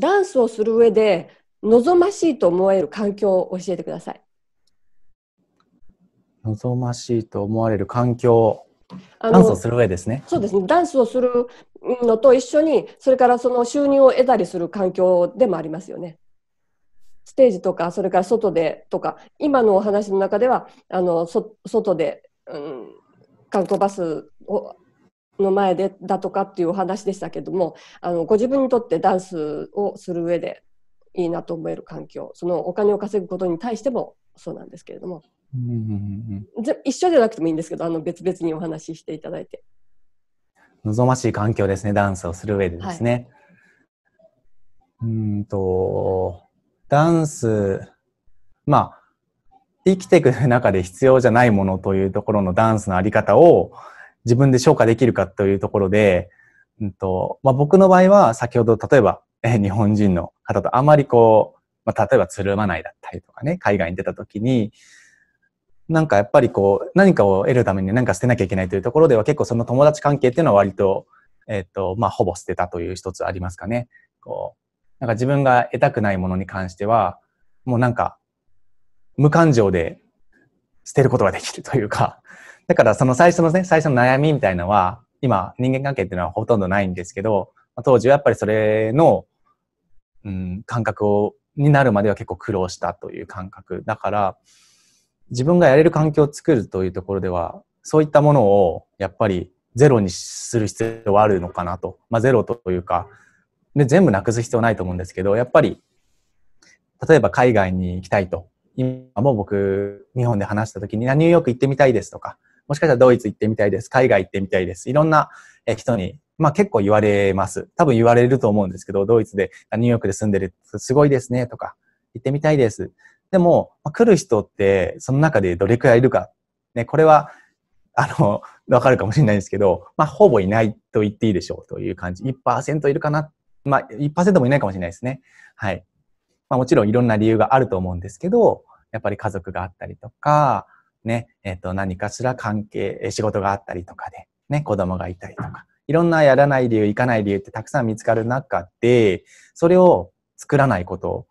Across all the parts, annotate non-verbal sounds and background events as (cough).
ダンスをする上で望ましいと思える環境を教えてください。望ましいと思われる環境ダンスをする上ですね。そうですね。ダンスをするのと一緒に、それからその収入を得たりする環境でもありますよね。ステージとか、それから外でとか、今のお話の中では、あのそ外で、うん、観光バスをの前でだとかっていうお話でしたけどもあのご自分にとってダンスをする上でいいなと思える環境そのお金を稼ぐことに対してもそうなんですけれども、うんうんうん、一緒じゃなくてもいいんですけどあの別々にお話ししていただいて望ましい環境ですねダンスをする上でですね、はい、うんとダンスまあ生きていく中で必要じゃないものというところのダンスのあり方を自分で消化できるかというところで、うんとまあ、僕の場合は先ほど例えば、え日本人の方とあまりこう、まあ、例えばつるまないだったりとかね、海外に出た時に、なんかやっぱりこう、何かを得るために何か捨てなきゃいけないというところでは結構その友達関係っていうのは割と、えっ、ー、と、まあ、ほぼ捨てたという一つありますかね。こう、なんか自分が得たくないものに関しては、もうなんか、無感情で捨てることができるというか、だからその最初のね、最初の悩みみたいなのは、今人間関係っていうのはほとんどないんですけど、当時はやっぱりそれの、うん、感覚を、になるまでは結構苦労したという感覚。だから、自分がやれる環境を作るというところでは、そういったものをやっぱりゼロにする必要はあるのかなと。まあゼロというか、で全部なくす必要ないと思うんですけど、やっぱり、例えば海外に行きたいと。今も僕、日本で話した時に、ニューヨーク行ってみたいですとか、もしかしたらドイツ行ってみたいです。海外行ってみたいです。いろんな人に、まあ結構言われます。多分言われると思うんですけど、ドイツで、ニューヨークで住んでる、すごいですね、とか、行ってみたいです。でも、まあ、来る人って、その中でどれくらいいるか。ね、これは、あの、わかるかもしれないんですけど、まあほぼいないと言っていいでしょうという感じ。1%いるかな。まあ1%もいないかもしれないですね。はい。まあもちろんいろんな理由があると思うんですけど、やっぱり家族があったりとか、ね、えっと、何かしら関係、仕事があったりとかで、ね、子供がいたりとか、いろんなやらない理由、行かない理由ってたくさん見つかる中で、それを作らないこと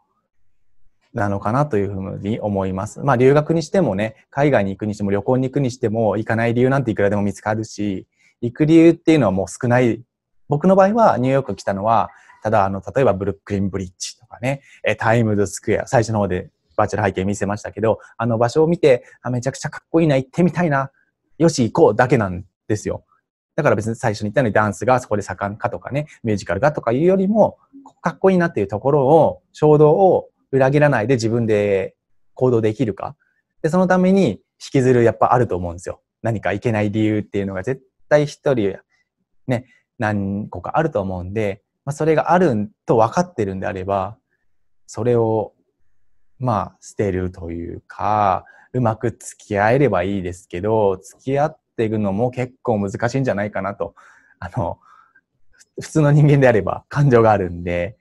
なのかなというふうに思います。まあ、留学にしてもね、海外に行くにしても、旅行に行くにしても、行かない理由なんていくらでも見つかるし、行く理由っていうのはもう少ない。僕の場合は、ニューヨーク来たのは、ただ、あの、例えばブルックリンブリッジとかね、タイムズスクエア、最初の方でバーチャル背景見せましたけど、あの場所を見て、あ、めちゃくちゃかっこいいな、行ってみたいな、よし、行こうだけなんですよ。だから別に最初に言ったようにダンスがそこで盛んかとかね、ミュージカルがとかいうよりも、ここかっこいいなっていうところを、衝動を裏切らないで自分で行動できるか。で、そのために引きずるやっぱあると思うんですよ。何かいけない理由っていうのが絶対一人、ね、何個かあると思うんで、まあ、それがあると分かってるんであれば、それをまあ、捨てるというか、うまく付き合えればいいですけど、付き合っていくのも結構難しいんじゃないかなと。あの、普通の人間であれば感情があるんで、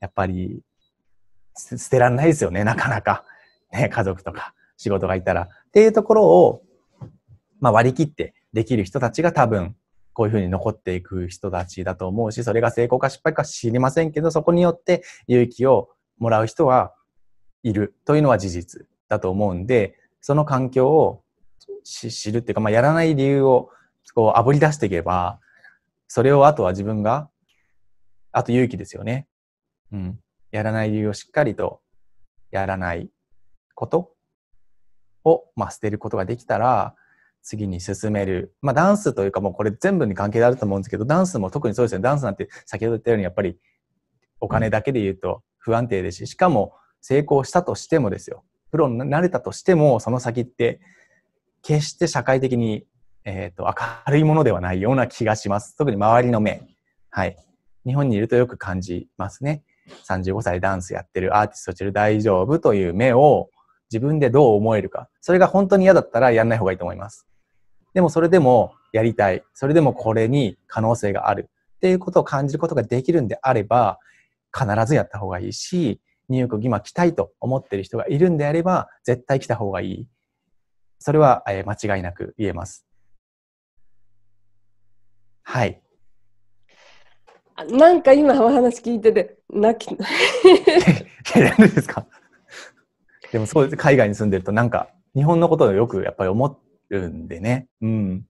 やっぱり、捨てられないですよね、なかなか。ね、家族とか仕事がいたら。っていうところを、まあ割り切ってできる人たちが多分、こういうふうに残っていく人たちだと思うし、それが成功か失敗か知りませんけど、そこによって勇気をもらう人はいるというのは事実だと思うんで、その環境を知るっていうか、まあ、やらない理由をこう炙り出していけば、それをあとは自分が、あと勇気ですよね。うん。やらない理由をしっかりとやらないことを、まあ、捨てることができたら、次に進める。まあ、ダンスというかもうこれ全部に関係あると思うんですけど、ダンスも特にそうですね。ダンスなんて先ほど言ったようにやっぱりお金だけで言うと不安定ですし、しかも成功したとしてもですよ、プロになれたとしても、その先って、決して社会的に、えっ、ー、と、明るいものではないような気がします。特に周りの目。はい。日本にいるとよく感じますね。35歳ダンスやってるアーティストしてる大丈夫という目を自分でどう思えるか。それが本当に嫌だったらやんない方がいいと思います。でもそれでもやりたい。それでもこれに可能性がある。っていうことを感じることができるんであれば、必ずやった方がいいし、ニューヨーク今来たいと思ってる人がいるんであれば、絶対来た方がいい。それは、えー、間違いなく言えます。はい。なんか今お話聞いてて、泣き、(laughs) 何ですかでもそうです。海外に住んでるとなんか、日本のことをよくやっぱり思うんでね。うん。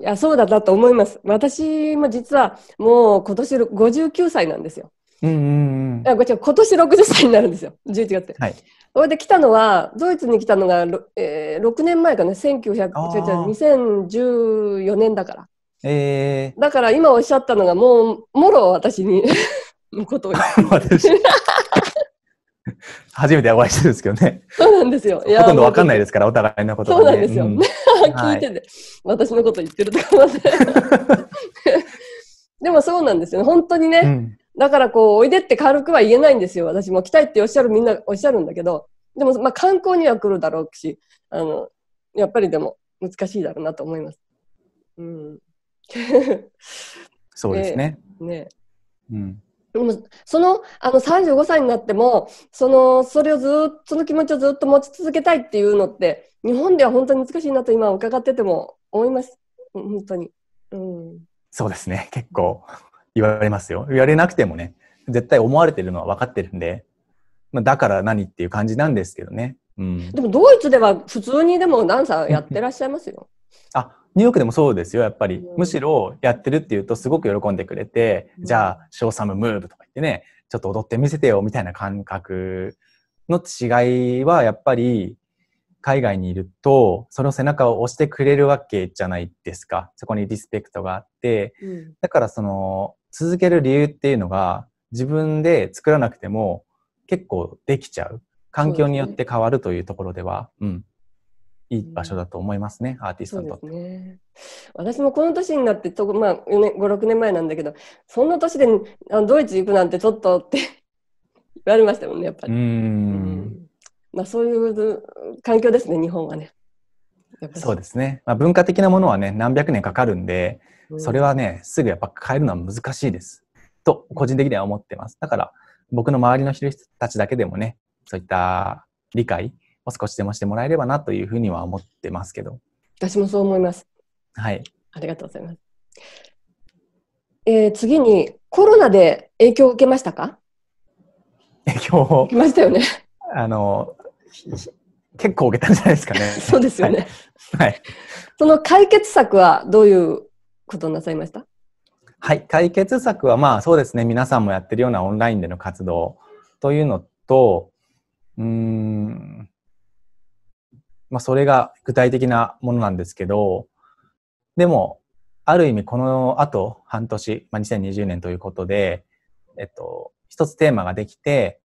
いや、そうだったと思います。私も実はもう今年59歳なんですよ。うんうん、今年60歳になるんですよ、11月はい、それで来たのは、ドイツに来たのが、えー、6年前かな、1900、2014年だから。えー、だから今おっしゃったのが、もう、もろ私にの (laughs) ことを (laughs) (laughs) 初めてお会いしてるんですけどね。そうなんですよ。いやほとんどわかんないですから、お互いのこと、ね、そうなんですよ。うん、聞いてて、はい、私のこと言ってると思って。でもそうなんですよ本当にね、うんだからこう、おいでって軽くは言えないんですよ。私も来たいっておっしゃるみんなおっしゃるんだけど、でもまあ観光には来るだろうし、あの、やっぱりでも難しいだろうなと思います。うん。そうですね。(laughs) ね。うん。でもそのあの35歳になってもそのそれをずっとその気持ちをずっと持ち続けたいっていうのって日本では本当に難しいなと今伺ってても思います本当に、うん、そうですね結構言われますよ。言われなくてもね、絶対思われてるのは分かってるんで、まあ、だから何っていう感じなんですけどね。うん、でもドイツでは普通にでもダンサーやってらっしゃいますよ。あニューヨークでもそうですよ、やっぱり。むしろやってるっていうとすごく喜んでくれて、うん、じゃあ、ショーサムムーブとか言ってね、ちょっと踊ってみせてよみたいな感覚の違いはやっぱり海外にいるとその背中を押してくれるわけじゃないですかそこにリスペクトがあって、うん、だからその続ける理由っていうのが自分で作らなくても結構できちゃう環境によって変わるというところではうで、ね、うん、いい場所だと思いますね、アーティストにとって。ね、私もこの年になってと、まあ、56年前なんだけどそんな年であドイツ行くなんてちょっとって言われましたもんねやっぱり。うん、まあ、そういう環境ですね日本はね。そうですね、まあ、文化的なものはね何百年かかるんでそれはね、すぐやっぱ変えるのは難しいです。と、個人的には思ってます。だから、僕の周りの人たちだけでもね、そういった理解を少しでもしてもらえればなというふうには思ってますけど。私もそう思います。はい。ありがとうございます。えー、次に、コロナで影響を受けましたか影響を。受けましたよね。あの、結構受けたんじゃないですかね。(laughs) そうですよね。はい。その解決策はどういうことなさいましたはい、解決策はまあそうですね、皆さんもやってるようなオンラインでの活動というのと、うん、まあそれが具体的なものなんですけど、でも、ある意味この後半年、まあ、2020年ということで、えっと、一つテーマができて、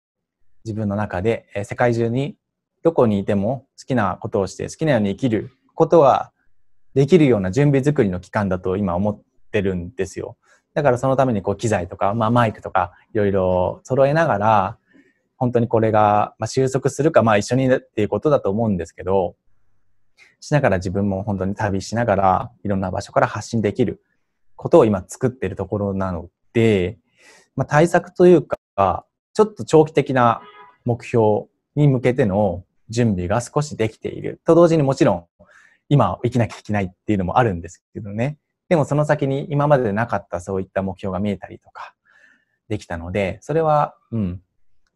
自分の中で世界中にどこにいても好きなことをして好きなように生きることはできるような準備作りの期間だと今思ってるんですよ。だからそのためにこう機材とか、まあ、マイクとかいろいろ揃えながら、本当にこれが、まあ、収束するか、まあ一緒にっていうことだと思うんですけど、しながら自分も本当に旅しながら、いろんな場所から発信できることを今作ってるところなので、まあ、対策というか、ちょっと長期的な目標に向けての準備が少しできている。と同時にもちろん、今生きなきゃいけないっていうのもあるんですけどね。でもその先に今までなかったそういった目標が見えたりとかできたので、それは、うん、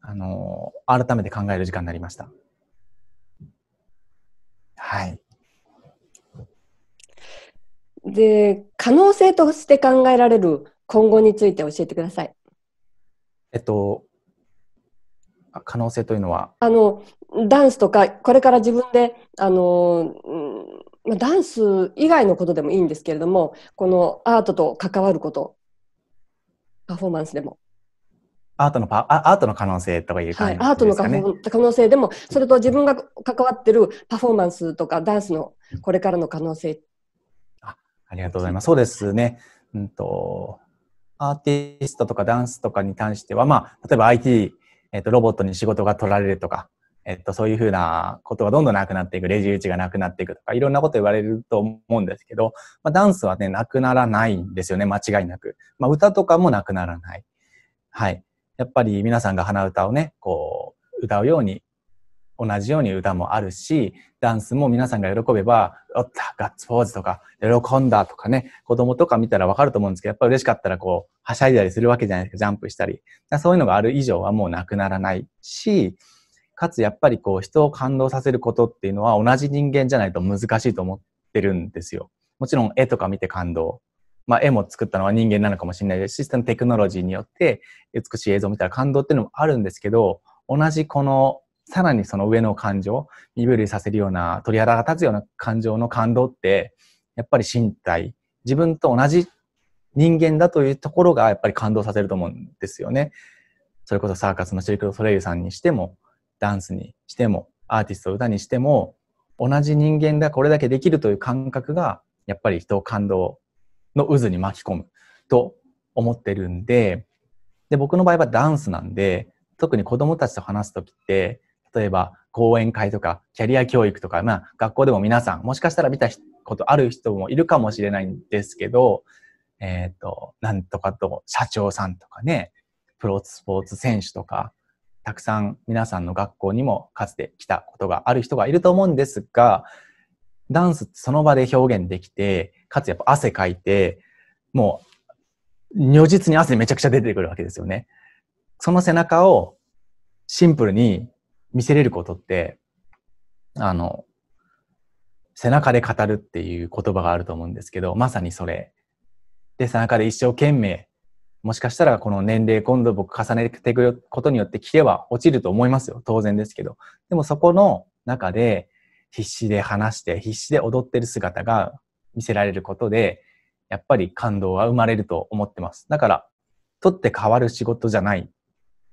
あの改めて考える時間になりました。はい。で、可能性として考えられる今後について教えてください。えっと、可能性というのはあのダンスとかこれから自分であの、うん、ダンス以外のことでもいいんですけれどもこのアートと関わることパフォーマンスでも。アートのパアートの可能性とかいう感じですか、ね、はい、アートの可能性でもそれと自分が関わってるパフォーマンスとかダンスのこれからの可能性あありがとうございますそうですね、うんと、アーティストとかダンスとかに関しては、まあ、例えば IT えっと、ロボットに仕事が取られるとか、えっと、そういうふうなことがどんどんなくなっていく、レジ打ちがなくなっていくとか、いろんなこと言われると思うんですけど、まあ、ダンスはね、なくならないんですよね、間違いなく。まあ、歌とかもなくならない。はい。やっぱり皆さんが鼻歌をね、こう、歌うように同じように歌もあるし、ダンスも皆さんが喜べば、おった、ガッツポーズとか、喜んだとかね、子供とか見たらわかると思うんですけど、やっぱ嬉しかったらこう、はしゃいだりするわけじゃないですか、ジャンプしたり。そういうのがある以上はもうなくならないし、かつやっぱりこう、人を感動させることっていうのは同じ人間じゃないと難しいと思ってるんですよ。もちろん絵とか見て感動。まあ、絵も作ったのは人間なのかもしれないですし、そのテクノロジーによって美しい映像を見たら感動っていうのもあるんですけど、同じこのさらにその上の感情、身震いさせるような、鳥肌が立つような感情の感動って、やっぱり身体、自分と同じ人間だというところがやっぱり感動させると思うんですよね。それこそサーカスのシルク・ド・ソレイユさんにしても、ダンスにしても、アーティスト、歌にしても、同じ人間がこれだけできるという感覚が、やっぱり人を感動の渦に巻き込むと思ってるんで、で、僕の場合はダンスなんで、特に子供たちと話す時って、例えば講演会とかキャリア教育とか、まあ、学校でも皆さんもしかしたら見たことある人もいるかもしれないんですけど、えっ、ー、と、なんとかと社長さんとかね、プロスポーツ選手とか、たくさん皆さんの学校にもかつて来たことがある人がいると思うんですが、ダンスってその場で表現できて、かつやっぱ汗かいて、もう、如実に汗めちゃくちゃ出てくるわけですよね。その背中をシンプルに見せれることって、あの、背中で語るっていう言葉があると思うんですけど、まさにそれ。で、背中で一生懸命、もしかしたらこの年齢、今度僕重ねていくことによってキレは落ちると思いますよ。当然ですけど。でもそこの中で必死で話して、必死で踊ってる姿が見せられることで、やっぱり感動は生まれると思ってます。だから、取って変わる仕事じゃない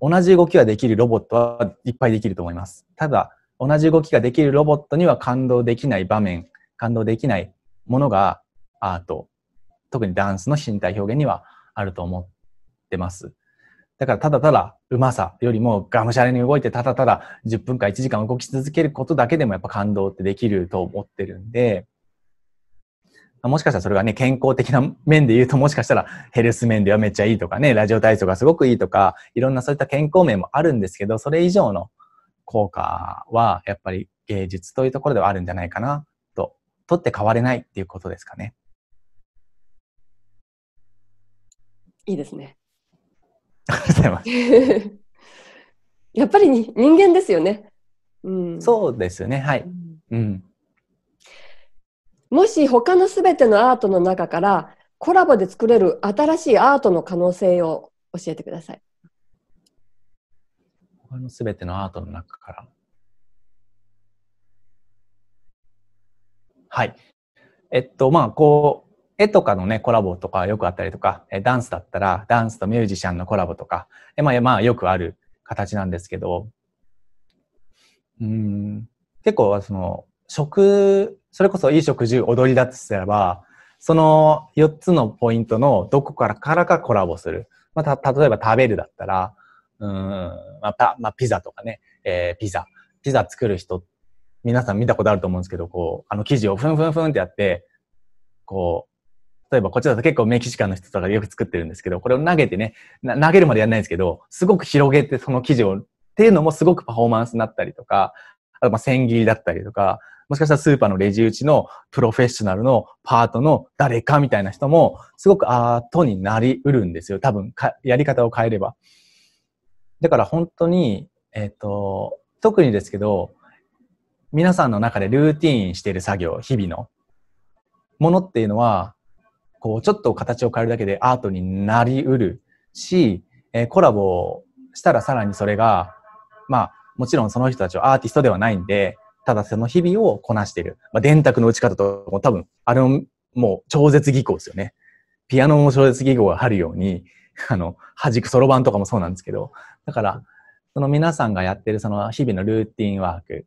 同じ動きができるロボットはいっぱいできると思います。ただ、同じ動きができるロボットには感動できない場面、感動できないものがアート、特にダンスの身体表現にはあると思ってます。だからただただうまさよりもがむしゃらに動いてただただ10分か1時間動き続けることだけでもやっぱ感動ってできると思ってるんで、もしかしたらそれがね、健康的な面で言うと、もしかしたらヘルス面ではめっちゃいいとかね、ラジオ体操がすごくいいとか、いろんなそういった健康面もあるんですけど、それ以上の効果は、やっぱり芸術というところではあるんじゃないかなと、取って変われないっていうことですかね。いいですね。ありがとうございます。(laughs) やっぱり人間ですよね。うん、そうですね、はい。うん、うんもし他のすべてのアートの中からコラボで作れる新しいアートの可能性を教えてください。他のすべてのアートの中から。はい。えっと、まあ、こう、絵とかのね、コラボとかよくあったりとか、ダンスだったら、ダンスとミュージシャンのコラボとか、えまあ、まあ、よくある形なんですけど、うん、結構、その、食それこそ衣食住踊りだとすれば、その4つのポイントのどこからからかコラボする。まあ、た、例えば食べるだったら、うん、まあ、まあ、ピザとかね、えー、ピザ。ピザ作る人、皆さん見たことあると思うんですけど、こう、あの生地をふんふんふんってやって、こう、例えばこっちだと結構メキシカンの人とかよく作ってるんですけど、これを投げてね、投げるまでやんないんですけど、すごく広げてその生地を、っていうのもすごくパフォーマンスになったりとか、あとまあ千切りだったりとか、もしかしたらスーパーのレジ打ちのプロフェッショナルのパートの誰かみたいな人も、すごくアートになりうるんですよ。多分やり方を変えれば。だから本当に、えっ、ー、と、特にですけど、皆さんの中でルーティーンしている作業、日々のものっていうのは、こう、ちょっと形を変えるだけでアートになりうるし、えー、コラボしたらさらにそれが、まあ、もちろんその人たちはアーティストではないんで、ただその日々をこなしている。まあ、電卓の打ち方とかも多分、あれももう超絶技巧ですよね。ピアノも超絶技巧があるように、(laughs) あの、弾くそろばんとかもそうなんですけど、だから、その皆さんがやってるその日々のルーティンワーク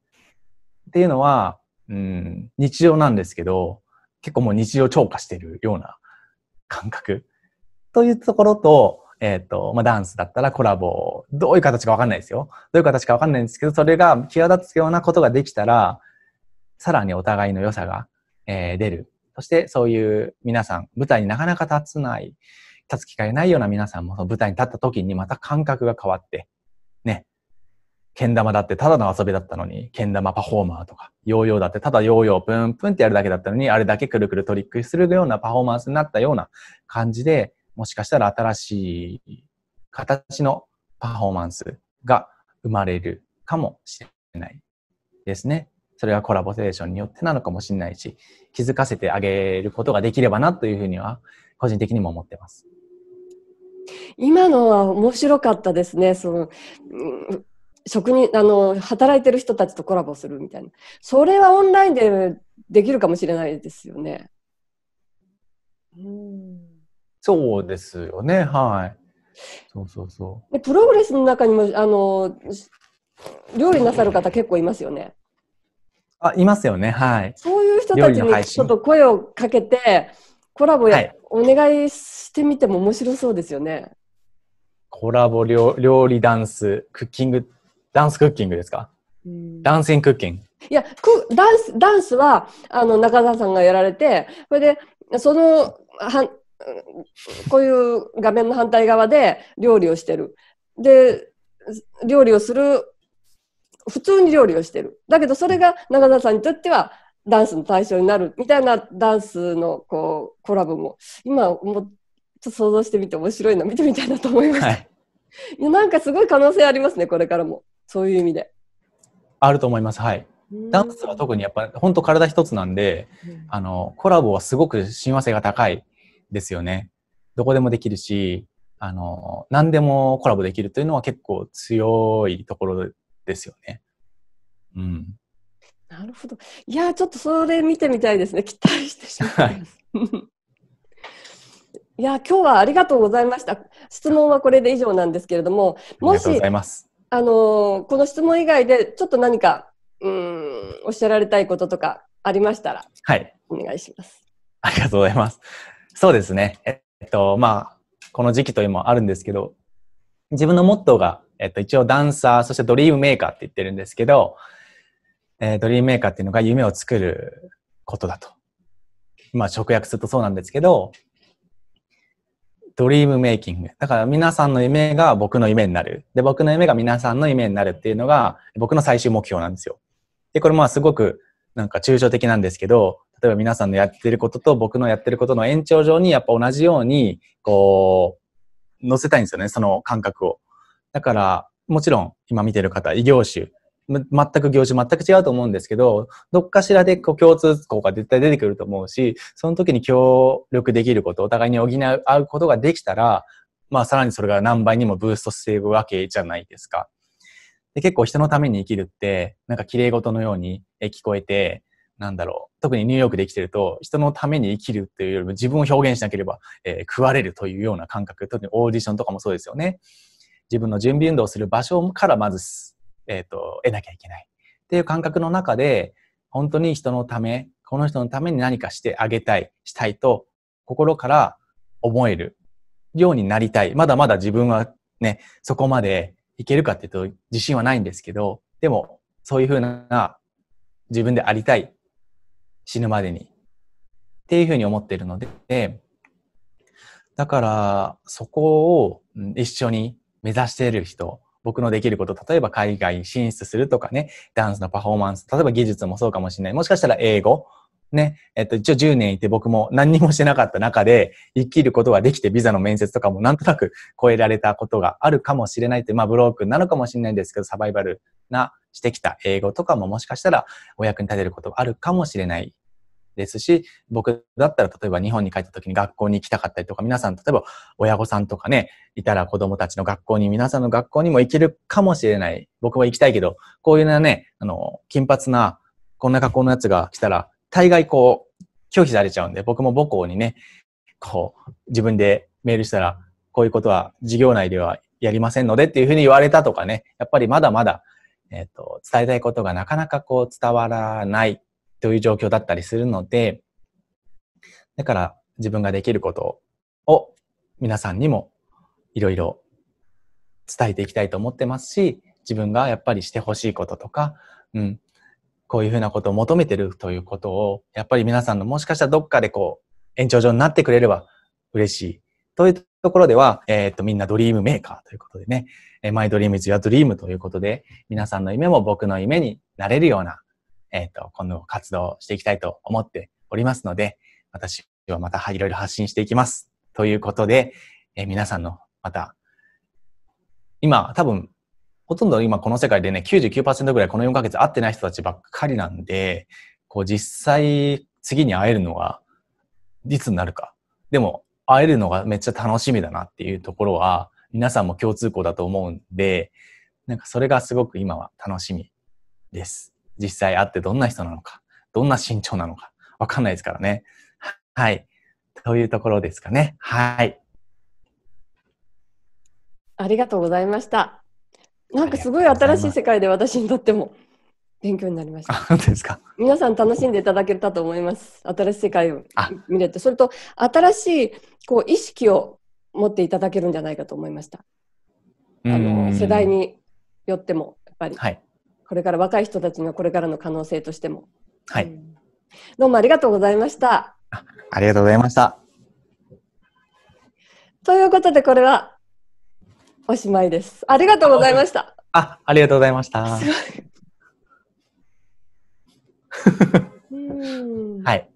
っていうのは、うん、日常なんですけど、結構もう日常超過してるような感覚というところと、えっ、ー、と、まあ、ダンスだったらコラボ、どういう形かわかんないですよ。どういう形かわかんないんですけど、それが際立つようなことができたら、さらにお互いの良さが、えー、出る。そして、そういう皆さん、舞台になかなか立つない、立つ機会がないような皆さんも、その舞台に立った時にまた感覚が変わって、ね。けん玉だってただの遊びだったのに、けん玉パフォーマーとか、ヨーヨーだってただヨーヨープンプンってやるだけだったのに、あれだけくるくるトリックするようなパフォーマンスになったような感じで、もしかしたら新しい形のパフォーマンスが生まれるかもしれないですね。それはコラボレーションによってなのかもしれないし、気づかせてあげることができればなというふうには、個人的にも思ってます。今のは面白かったですね。その、うん職人あの働いてる人たちとコラボするみたいなそれはオンラインでできるかもしれないですよね。うんそうですよね、はい。そうそうそう。でプログレスの中にも、あの、料理なさる方結構いますよね。あ、いますよね、はい。そういう人たちにちょっと声をかけて、コラボや、はい、お願いしてみても面白そうですよね。コラボ料料理ダンス、クッキング、ダンスクッキングですかダンスインクッキング。いや、ダンス、ダンスは、あの、中澤さんがやられて、それで、その、はこういう画面の反対側で料理をしてる。で、料理をする、普通に料理をしてる。だけどそれが中澤さんにとってはダンスの対象になるみたいなダンスのこうコラボも、今もっと想像してみて面白いの見てみたいなと思いました。はい、いやなんかすごい可能性ありますね、これからも。そういう意味で。あると思います。はい。ダンスは特にやっぱ本当体一つなんで、うん、あのコラボはすごく親和性が高いですよね。どこでもできるし、あの、何でもコラボできるというのは結構強いところですよね。うん。なるほど。いや、ちょっとそれ見てみたいですね。期待してしまいます。(laughs) い (laughs) いや今日はありがとうございました。質問はこれで以上なんですけれども、もしあのこの質問以外でちょっと何かうんおっしゃられたいこととかありましたら、はい、お願いします。ありがとうございます。そうですね。えっと、まあ、この時期というのもあるんですけど、自分のモットーが、えっと、一応ダンサー、そしてドリームメーカーって言ってるんですけど、えー、ドリームメーカーっていうのが夢を作ることだと。まあ、直訳するとそうなんですけど、ドリームメイキング。だから皆さんの夢が僕の夢になる。で、僕の夢が皆さんの夢になるっていうのが僕の最終目標なんですよ。で、これまあすごくなんか抽象的なんですけど、例えば皆さんのやってることと僕のやってることの延長上にやっぱ同じように、こう、乗せたいんですよね、その感覚を。だから、もちろん今見てる方、異業種、全く業種全く違うと思うんですけど、どっかしらでこう共通項が絶対出てくると思うし、その時に協力できること、お互いに補う合うことができたら、まあさらにそれが何倍にもブーストしていくわけじゃないですか。で結構人のために生きるって、なんか綺麗事のように聞こえて、なんだろう、特にニューヨークで生きてると、人のために生きるっていうよりも自分を表現しなければ、えー、食われるというような感覚、特にオーディションとかもそうですよね。自分の準備運動をする場所からまず、えっ、ー、と、得なきゃいけない。っていう感覚の中で、本当に人のため、この人のために何かしてあげたい、したいと、心から思えるようになりたい。まだまだ自分はね、そこまでいけるかっていうと自信はないんですけど、でも、そういうふうな自分でありたい死ぬまでに。っていうふうに思っているので、だから、そこを一緒に目指している人、僕のできること、例えば海外進出するとかね、ダンスのパフォーマンス、例えば技術もそうかもしれない。もしかしたら英語、ね、えっと、一応10年いて僕も何にもしてなかった中で、生きることができてビザの面接とかもなんとなく超えられたことがあるかもしれないって、まあブロークなのかもしれないんですけど、サバイバルなしてきた英語とかももしかしたらお役に立てることがあるかもしれないですし、僕だったら例えば日本に帰った時に学校に行きたかったりとか、皆さん例えば親御さんとかね、いたら子供たちの学校に、皆さんの学校にも行けるかもしれない。僕は行きたいけど、こういうね、あの、金髪な、こんな格好のやつが来たら、大概こう、拒否されちゃうんで、僕も母校にね、こう、自分でメールしたら、こういうことは授業内ではやりませんのでっていうふうに言われたとかね、やっぱりまだまだ、えっ、ー、と、伝えたいことがなかなかこう伝わらないという状況だったりするので、だから自分ができることを皆さんにもいろいろ伝えていきたいと思ってますし、自分がやっぱりしてほしいこととか、うん、こういうふうなことを求めてるということを、やっぱり皆さんのもしかしたらどっかでこう、延長上になってくれれば嬉しい。というところでは、えっ、ー、と、みんなドリームメーカーということでね、マイドリーム is ア・ドリームということで、皆さんの夢も僕の夢になれるような、えっ、ー、と、今度活動していきたいと思っておりますので、私はまたいろいろ発信していきます。ということで、えー、皆さんのまた、今多分、ほとんど今この世界でね、99%ぐらいこの4ヶ月会ってない人たちばっかりなんで、こう実際次に会えるのは、いつになるか。でも、会えるのがめっちゃ楽しみだなっていうところは、皆さんも共通項だと思うんで、なんかそれがすごく今は楽しみです。実際会ってどんな人なのか、どんな身長なのか、わかんないですからね。はい。というところですかね。はい。ありがとうございました。なんかすごい新しい世界で私にとっても (laughs) 勉強になりました。本当ですか皆さん楽しんでいただけたと思います。新しい世界を見れて、それと新しいこう意識を持っていただけるんじゃないかと思いました。あの世代によってもやっぱり。はいこれから若い人たちのこれからの可能性としても。はい。どうもありがとうございました。ありがとうございました。ということで、これはおしまいです。ありがとうございました。あ、ありがとうございました。(laughs) はい。